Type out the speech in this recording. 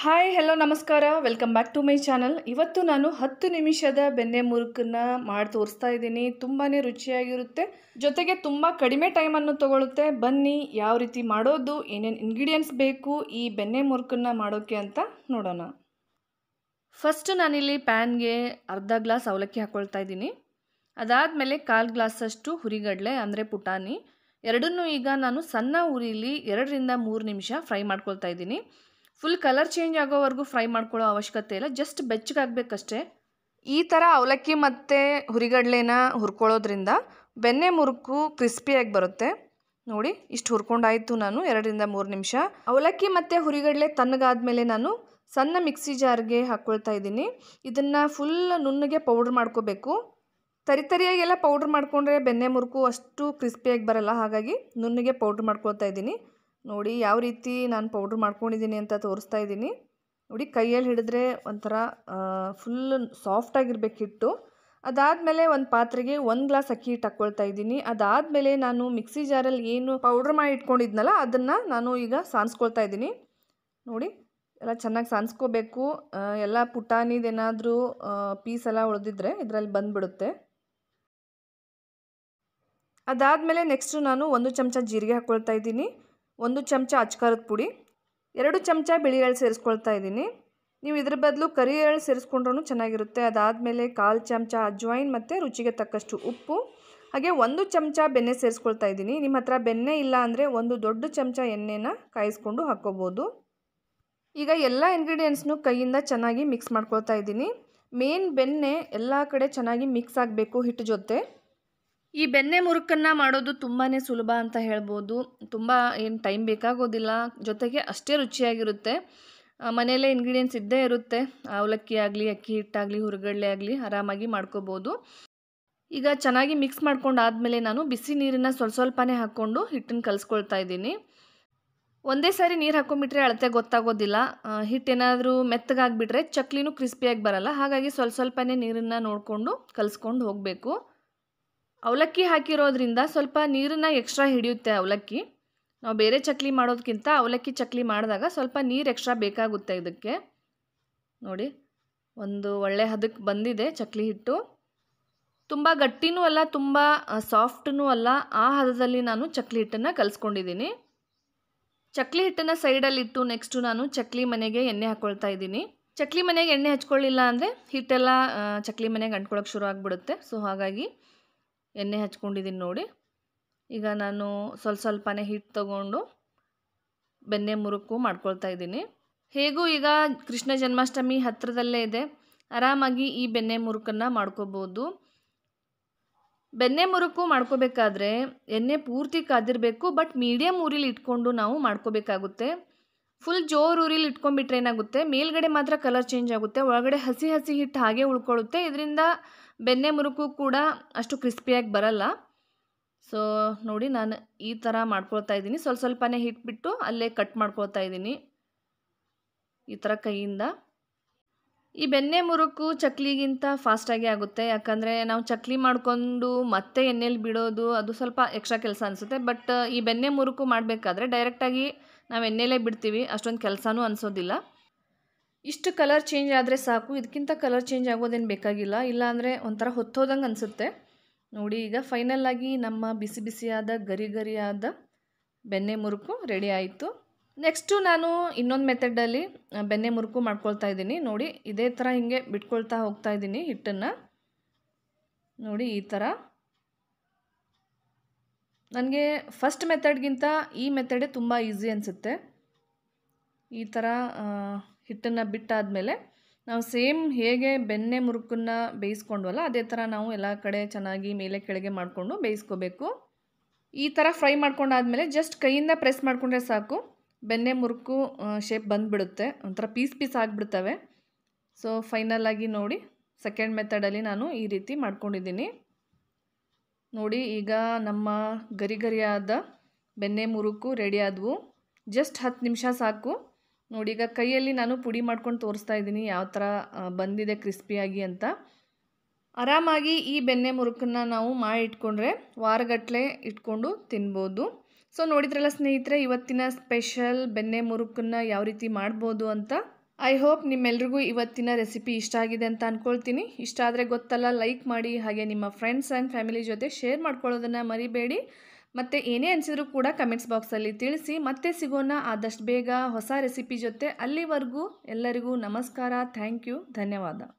hi hello ನಮಸ್ಕಾರ welcome back to my channel ಇವತ್ತು ನಾನು ಹತ್ತು ನಿಮಿಷದ ಬೆಣ್ಣೆ ಮುರುಕನ್ನು ಮಾಡಿ ತೋರಿಸ್ತಾ ಇದ್ದೀನಿ ತುಂಬಾ ರುಚಿಯಾಗಿರುತ್ತೆ ಜೊತೆಗೆ ತುಂಬ ಕಡಿಮೆ ಟೈಮನ್ನು ತೊಗೊಳುತ್ತೆ ಬನ್ನಿ ಯಾವ ರೀತಿ ಮಾಡೋದು ಏನೇನು ಇಂಗ್ರೀಡಿಯೆಂಟ್ಸ್ ಬೇಕು ಈ ಬೆಣ್ಣೆ ಮುರುಕನ್ನು ಮಾಡೋಕ್ಕೆ ಅಂತ ನೋಡೋಣ ಫಸ್ಟು ನಾನಿಲ್ಲಿ ಪ್ಯಾನ್ಗೆ ಅರ್ಧ ಗ್ಲಾಸ್ ಅವಲಕ್ಕಿ ಹಾಕ್ಕೊಳ್ತಾ ಇದ್ದೀನಿ ಅದಾದಮೇಲೆ ಕಾಲು ಗ್ಲಾಸಷ್ಟು ಹುರಿಗಡಲೆ ಅಂದರೆ ಪುಟಾಣಿ ಎರಡನ್ನೂ ಈಗ ನಾನು ಸಣ್ಣ ಉರಿಲಿ ಎರಡರಿಂದ ಮೂರು ನಿಮಿಷ ಫ್ರೈ ಮಾಡ್ಕೊಳ್ತಾ ಇದ್ದೀನಿ ಫುಲ್ ಕಲರ್ ಚೇಂಜ್ ಆಗೋವರೆಗೂ ಫ್ರೈ ಮಾಡ್ಕೊಳ್ಳೋ ಅವಶ್ಯಕತೆ ಇಲ್ಲ ಜಸ್ಟ್ ಬೆಚ್ಚಗಾಗಬೇಕಷ್ಟೇ ಈ ಥರ ಅವಲಕ್ಕಿ ಮತ್ತು ಹುರಿಗಡಲೆನ ಹುರ್ಕೊಳ್ಳೋದ್ರಿಂದ ಬೆಣ್ಣೆ ಮುರುಕು ಕ್ರಿಸ್ಪಿಯಾಗಿ ಬರುತ್ತೆ ನೋಡಿ ಇಷ್ಟು ಹುರ್ಕೊಂಡಾಯಿತು ನಾನು ಎರಡರಿಂದ ಮೂರು ನಿಮಿಷ ಅವಲಕ್ಕಿ ಮತ್ತು ಹುರಿಗಡಲೆ ಮೇಲೆ ನಾನು ಸಣ್ಣ ಮಿಕ್ಸಿ ಜಾರ್ಗೆ ಹಾಕ್ಕೊಳ್ತಾ ಇದ್ದೀನಿ ಇದನ್ನು ಫುಲ್ ನುಣ್ಣಗೆ ಪೌಡ್ರ್ ಮಾಡ್ಕೋಬೇಕು ಎಲ್ಲ ಪೌಡ್ರ್ ಮಾಡಿಕೊಂಡ್ರೆ ಬೆಣ್ಣೆ ಮುರುಕು ಅಷ್ಟು ಕ್ರಿಸ್ಪಿಯಾಗಿ ಬರಲ್ಲ ಹಾಗಾಗಿ ನುಣ್ಣಗೆ ಪೌಡ್ರ್ ಮಾಡ್ಕೊಳ್ತಾ ಇದ್ದೀನಿ ನೋಡಿ ಯಾವ ರೀತಿ ನಾನು ಪೌಡ್ರ್ ಮಾಡ್ಕೊಂಡಿದ್ದೀನಿ ಅಂತ ತೋರಿಸ್ತಾ ಇದ್ದೀನಿ ನೋಡಿ ಕೈಯಲ್ಲಿ ಹಿಡಿದ್ರೆ ಒಂಥರ ಫುಲ್ ಸಾಫ್ಟಾಗಿರ್ಬೇಕು ಹಿಟ್ಟು ಅದಾದಮೇಲೆ ಒಂದು ಪಾತ್ರೆಗೆ ಒಂದು ಗ್ಲಾಸ್ ಅಕ್ಕಿ ಹಿಟ್ಟು ಹಾಕ್ಕೊಳ್ತಾ ಇದ್ದೀನಿ ಅದಾದಮೇಲೆ ನಾನು ಮಿಕ್ಸಿ ಜಾರಲ್ಲಿ ಏನು ಪೌಡ್ರ್ ಮಾಡಿ ಇಟ್ಕೊಂಡಿದ್ನಲ್ಲ ಅದನ್ನು ನಾನು ಈಗ ಸಾನ್ಸ್ಕೊಳ್ತಾ ಇದ್ದೀನಿ ನೋಡಿ ಎಲ್ಲ ಚೆನ್ನಾಗಿ ಸಾನ್ಸ್ಕೋಬೇಕು ಎಲ್ಲ ಪುಟಾಣಿದೇನಾದರೂ ಪೀಸ್ ಎಲ್ಲ ಉಳಿದಿದ್ರೆ ಇದರಲ್ಲಿ ಬಂದುಬಿಡುತ್ತೆ ಅದಾದಮೇಲೆ ನೆಕ್ಸ್ಟು ನಾನು ಒಂದು ಚಮಚ ಜೀರಿಗೆ ಹಾಕ್ಕೊಳ್ತಾ ಇದ್ದೀನಿ ಒಂದು ಚಮಚ ಅಚ್ಕಾರದ ಪುಡಿ ಎರಡು ಚಮಚ ಬಿಳಿ ಎಳ್ಳು ಸೇರಿಸ್ಕೊಳ್ತಾ ಇದ್ದೀನಿ ನೀವು ಇದ್ರ ಬದಲು ಕರಿ ಎಳ್ಳು ಸೇರಿಸ್ಕೊಂಡ್ರೂ ಚೆನ್ನಾಗಿರುತ್ತೆ ಅದಾದಮೇಲೆ ಕಾಲು ಚಮಚ ಅಜ್ವಾಯಿನ್ ಮತ್ತು ರುಚಿಗೆ ತಕ್ಕಷ್ಟು ಉಪ್ಪು ಹಾಗೆ ಒಂದು ಚಮಚ ಬೆಣ್ಣೆ ಸೇರಿಸ್ಕೊಳ್ತಾ ಇದ್ದೀನಿ ನಿಮ್ಮ ಹತ್ರ ಬೆಣ್ಣೆ ಇಲ್ಲ ಅಂದರೆ ಒಂದು ದೊಡ್ಡ ಚಮಚ ಎಣ್ಣೆನ ಕಾಯಿಸ್ಕೊಂಡು ಹಾಕ್ಕೋಬೋದು ಈಗ ಎಲ್ಲ ಇಂಗ್ರೀಡಿಯೆಂಟ್ಸ್ನು ಕೈಯಿಂದ ಚೆನ್ನಾಗಿ ಮಿಕ್ಸ್ ಮಾಡ್ಕೊಳ್ತಾ ಇದ್ದೀನಿ ಮೇನ್ ಬೆಣ್ಣೆ ಎಲ್ಲ ಕಡೆ ಚೆನ್ನಾಗಿ ಮಿಕ್ಸ್ ಆಗಬೇಕು ಹಿಟ್ಟು ಜೊತೆ ಈ ಬೆನ್ನೆ ಮುರುಕನ್ನು ಮಾಡೋದು ತುಂಬಾ ಸುಲಭ ಅಂತ ಹೇಳ್ಬೋದು ತುಂಬ ಏನು ಟೈಮ್ ಬೇಕಾಗೋದಿಲ್ಲ ಜೊತೆಗೆ ಅಷ್ಟೇ ರುಚಿಯಾಗಿರುತ್ತೆ ಮನೆಯಲ್ಲೇ ಇಂಗ್ರೀಡಿಯೆಂಟ್ಸ್ ಇದ್ದೇ ಇರುತ್ತೆ ಅವಲಕ್ಕಿ ಆಗಲಿ ಅಕ್ಕಿ ಹಿಟ್ಟಾಗಲಿ ಹುರುಗಡ್ಲೆ ಆಗಲಿ ಆರಾಮಾಗಿ ಮಾಡ್ಕೋಬೋದು ಈಗ ಚೆನ್ನಾಗಿ ಮಿಕ್ಸ್ ಮಾಡ್ಕೊಂಡು ಆದಮೇಲೆ ನಾನು ಬಿಸಿ ನೀರನ್ನ ಸ್ವಲ್ಪ ಸ್ವಲ್ಪನೇ ಹಾಕ್ಕೊಂಡು ಹಿಟ್ಟನ್ನು ಕಲಿಸ್ಕೊಳ್ತಾ ಇದ್ದೀನಿ ಒಂದೇ ಸಾರಿ ನೀರು ಹಾಕೊಂಡ್ಬಿಟ್ರೆ ಅಳತೆ ಗೊತ್ತಾಗೋದಿಲ್ಲ ಹಿಟ್ಟೇನಾದರೂ ಮೆತ್ತಗಾಗಿಬಿಟ್ರೆ ಚಕ್ಲಿನೂ ಕ್ರಿಸ್ಪಿಯಾಗಿ ಬರಲ್ಲ ಹಾಗಾಗಿ ಸ್ವಲ್ಪ ಸ್ವಲ್ಪನೇ ನೀರನ್ನು ನೋಡಿಕೊಂಡು ಕಲಿಸ್ಕೊಂಡು ಹೋಗಬೇಕು ಅವಲಕ್ಕಿ ಹಾಕಿರೋದ್ರಿಂದ ಸ್ವಲ್ಪ ನೀರನ್ನು ಎಕ್ಸ್ಟ್ರಾ ಹಿಡಿಯುತ್ತೆ ಅವಲಕ್ಕಿ ನಾವು ಬೇರೆ ಚಕ್ಲಿ ಮಾಡೋದಕ್ಕಿಂತ ಅವಲಕ್ಕಿ ಚಕ್ಲಿ ಮಾಡಿದಾಗ ಸ್ವಲ್ಪ ನೀರು ಎಕ್ಸ್ಟ್ರಾ ಬೇಕಾಗುತ್ತೆ ಇದಕ್ಕೆ ನೋಡಿ ಒಂದು ಒಳ್ಳೆ ಹದಕ್ಕೆ ಬಂದಿದೆ ಚಕ್ಲಿ ಹಿಟ್ಟು ತುಂಬ ಗಟ್ಟಿನೂ ಅಲ್ಲ ತುಂಬ ಸಾಫ್ಟೂ ಅಲ್ಲ ಆ ಹದದಲ್ಲಿ ನಾನು ಚಕ್ಲಿ ಹಿಟ್ಟನ್ನು ಕಲಿಸ್ಕೊಂಡಿದ್ದೀನಿ ಚಕ್ಲಿ ಹಿಟ್ಟನ್ನು ಸೈಡಲ್ಲಿಟ್ಟು ನೆಕ್ಸ್ಟು ನಾನು ಚಕ್ಲಿ ಮನೆಗೆ ಎಣ್ಣೆ ಹಾಕ್ಕೊಳ್ತಾ ಇದ್ದೀನಿ ಚಕ್ಲಿ ಮನೆಗೆ ಎಣ್ಣೆ ಹಚ್ಕೊಳ್ಳಿಲ್ಲ ಅಂದರೆ ಹಿಟ್ಟೆಲ್ಲ ಚಕ್ಲಿ ಮನೆಗೆ ಅಂಟ್ಕೊಳ್ಳೋಕೆ ಶುರು ಆಗಿಬಿಡುತ್ತೆ ಸೊ ಹಾಗಾಗಿ ಎಣ್ಣೆ ಹಚ್ಕೊಂಡಿದ್ದೀನಿ ನೋಡಿ ಈಗ ನಾನು ಸ್ವಲ್ಪ ಸ್ವಲ್ಪನೇ ಹಿಟ್ಟು ತಗೊಂಡು ಬೆಣ್ಣೆ ಮುರುಕು ಮಾಡ್ಕೊಳ್ತಾ ಇದ್ದೀನಿ ಹೇಗೂ ಈಗ ಕೃಷ್ಣ ಜನ್ಮಾಷ್ಟಮಿ ಹತ್ತಿರದಲ್ಲೇ ಇದೆ ಆರಾಮಾಗಿ ಈ ಬೆಣ್ಣೆ ಮುರುಕನ್ನು ಮಾಡ್ಕೋಬೋದು ಬೆಣ್ಣೆ ಮುರುಕು ಮಾಡ್ಕೋಬೇಕಾದ್ರೆ ಎಣ್ಣೆ ಪೂರ್ತಿ ಕಾದಿರಬೇಕು ಬಟ್ ಮೀಡಿಯಮ್ ಊರಿಲಿ ಇಟ್ಕೊಂಡು ನಾವು ಮಾಡ್ಕೋಬೇಕಾಗುತ್ತೆ ಫುಲ್ ಜೋರು ಉರಿಲಿ ಇಟ್ಕೊಂಡ್ಬಿಟ್ರೆ ಏನಾಗುತ್ತೆ ಮೇಲ್ಗಡೆ ಮಾತ್ರ ಕಲರ್ ಚೇಂಜ್ ಆಗುತ್ತೆ ಒಳಗಡೆ ಹಸಿ ಹಸಿ ಹಿಟ್ಟು ಹಾಗೆ ಉಳ್ಕೊಳ್ಳುತ್ತೆ ಇದರಿಂದ ಬೆನ್ನೆ ಮುರುಕು ಕೂಡ ಅಷ್ಟು ಕ್ರಿಸ್ಪಿಯಾಗಿ ಬರಲ್ಲ ಸೊ ನೋಡಿ ನಾನು ಈ ಥರ ಮಾಡ್ಕೊಳ್ತಾ ಇದ್ದೀನಿ ಸ್ವಲ್ಪ ಸ್ವಲ್ಪನೇ ಹಿಟ್ಬಿಟ್ಟು ಅಲ್ಲೇ ಕಟ್ ಮಾಡ್ಕೊಳ್ತಾ ಇದ್ದೀನಿ ಈ ಥರ ಕೈಯಿಂದ ಈ ಬೆನ್ನೆ ಮುರುಕು ಚಕ್ಲಿಗಿಂತ ಫಾಸ್ಟಾಗಿ ಆಗುತ್ತೆ ಯಾಕಂದರೆ ನಾವು ಚಕ್ಲಿ ಮಾಡಿಕೊಂಡು ಮತ್ತೆ ಎಣ್ಣೆಲಿ ಬಿಡೋದು ಅದು ಸ್ವಲ್ಪ ಎಕ್ಸ್ಟ್ರಾ ಕೆಲಸ ಅನಿಸುತ್ತೆ ಬಟ್ ಈ ಬೆನ್ನೆ ಮುರುಕು ಮಾಡಬೇಕಾದ್ರೆ ಡೈರೆಕ್ಟಾಗಿ ನಾವು ಎಣ್ಣೆಲೇ ಬಿಡ್ತೀವಿ ಅಷ್ಟೊಂದು ಕೆಲಸನೂ ಅನಿಸೋದಿಲ್ಲ ಇಷ್ಟು ಕಲರ್ ಚೇಂಜ್ ಆದರೆ ಸಾಕು ಇದಕ್ಕಿಂತ ಕಲರ್ ಚೇಂಜ್ ಆಗೋದೇನು ಬೇಕಾಗಿಲ್ಲ ಇಲ್ಲಾಂದರೆ ಒಂಥರ ಹೊತ್ತೋದಂಗೆ ಅನಿಸುತ್ತೆ ನೋಡಿ ಈಗ ಫೈನಲ್ ಆಗಿ ನಮ್ಮ ಬಿಸಿ ಬಿಸಿಯಾದ ಗರಿ ಗರಿಯಾದ ಬೆನ್ನೆ ಮುರುಕು ರೆಡಿ ಆಯಿತು ನೆಕ್ಸ್ಟು ನಾನು ಇನ್ನೊಂದು ಮೆಥಡಲ್ಲಿ ಬೆನ್ನೆ ಮುರುಕು ಮಾಡ್ಕೊಳ್ತಾ ಇದ್ದೀನಿ ನೋಡಿ ಇದೇ ಥರ ಹಿಂಗೆ ಬಿಟ್ಕೊಳ್ತಾ ಹೋಗ್ತಾ ಇದ್ದೀನಿ ಹಿಟ್ಟನ್ನು ನೋಡಿ ಈ ಥರ ನನಗೆ ಫಸ್ಟ್ ಮೆಥಡ್ಗಿಂತ ಈ ಮೆಥಡೇ ತುಂಬ ಈಸಿ ಅನಿಸುತ್ತೆ ಈ ಥರ ಹಿಟ್ಟನ್ನು ಬಿಟ್ಟಾದಮೇಲೆ ನಾವು ಸೇಮ್ ಹೇಗೆ ಬೆನ್ನೆ ಮುರುಕನ್ನು ಬೇಯಿಸ್ಕೊಂಡ್ವಲ್ಲ ಅದೇ ಥರ ನಾವು ಎಲ್ಲ ಕಡೆ ಚೆನ್ನಾಗಿ ಮೇಲೆ ಕೆಳಗೆ ಮಾಡಿಕೊಂಡು ಬೇಯಿಸ್ಕೋಬೇಕು ಈ ಥರ ಫ್ರೈ ಮಾಡ್ಕೊಂಡಾದಮೇಲೆ ಜಸ್ಟ್ ಕೈಯಿಂದ ಪ್ರೆಸ್ ಮಾಡಿಕೊಂಡ್ರೆ ಸಾಕು ಬೆನ್ನೆ ಮುರುಕು ಶೇಪ್ ಬಂದುಬಿಡುತ್ತೆ ಒಂಥರ ಪೀಸ್ ಪೀಸ್ ಆಗಿಬಿಡ್ತವೆ ಸೊ ಫೈನಲ್ ಆಗಿ ನೋಡಿ ಸೆಕೆಂಡ್ ಮೆಥಡಲ್ಲಿ ನಾನು ಈ ರೀತಿ ಮಾಡ್ಕೊಂಡಿದ್ದೀನಿ ನೋಡಿ ಈಗ ನಮ್ಮ ಗರಿ ಗರಿಯಾದ ಬೆಣ್ಣೆ ಮುರುಕು ರೆಡಿ ಆದವು ಜಸ್ಟ್ ಹತ್ತು ನಿಮಿಷ ಸಾಕು ನೋಡಿ ಈಗ ಕೈಯಲ್ಲಿ ನಾನು ಪುಡಿ ಮಾಡ್ಕೊಂಡು ತೋರಿಸ್ತಾ ಇದ್ದೀನಿ ಯಾವ ಥರ ಬಂದಿದೆ ಕ್ರಿಸ್ಪಿಯಾಗಿ ಅಂತ ಆರಾಮಾಗಿ ಈ ಬೆನ್ನೆ ಮುರುಕನ್ನು ನಾವು ಮಾಡಿ ಇಟ್ಕೊಂಡ್ರೆ ವಾರಗಟ್ಟಲೆ ಇಟ್ಕೊಂಡು ತಿನ್ಬೋದು ಸೊ ನೋಡಿದ್ರಲ್ಲ ಸ್ನೇಹಿತರೆ ಇವತ್ತಿನ ಸ್ಪೆಷಲ್ ಬೆನ್ನೆ ಮುರುಕನ್ನು ಯಾವ ರೀತಿ ಮಾಡ್ಬೋದು ಅಂತ ಐ ಹೋಪ್ ನಿಮ್ಮೆಲ್ರಿಗೂ ಇವತ್ತಿನ ರೆಸಿಪಿ ಇಷ್ಟ ಆಗಿದೆ ಅಂತ ಅಂದ್ಕೊಳ್ತೀನಿ ಇಷ್ಟ ಆದರೆ ಗೊತ್ತಲ್ಲ ಲೈಕ್ ಮಾಡಿ ಹಾಗೆ ನಿಮ್ಮ ಫ್ರೆಂಡ್ಸ್ ಆ್ಯಂಡ್ ಫ್ಯಾಮಿಲಿ ಜೊತೆ ಶೇರ್ ಮಾಡ್ಕೊಳ್ಳೋದನ್ನು ಮರಿಬೇಡಿ ಮತ್ತು ಏನೇ ಅನಿಸಿದ್ರು ಕೂಡ ಕಮೆಂಟ್ಸ್ ಬಾಕ್ಸಲ್ಲಿ ತಿಳಿಸಿ ಮತ್ತೆ ಸಿಗೋಣ ಆದಷ್ಟು ಬೇಗ ಹೊಸ ರೆಸಿಪಿ ಜೊತೆ ಅಲ್ಲಿವರೆಗೂ ಎಲ್ಲರಿಗೂ ನಮಸ್ಕಾರ ಥ್ಯಾಂಕ್ ಯು ಧನ್ಯವಾದ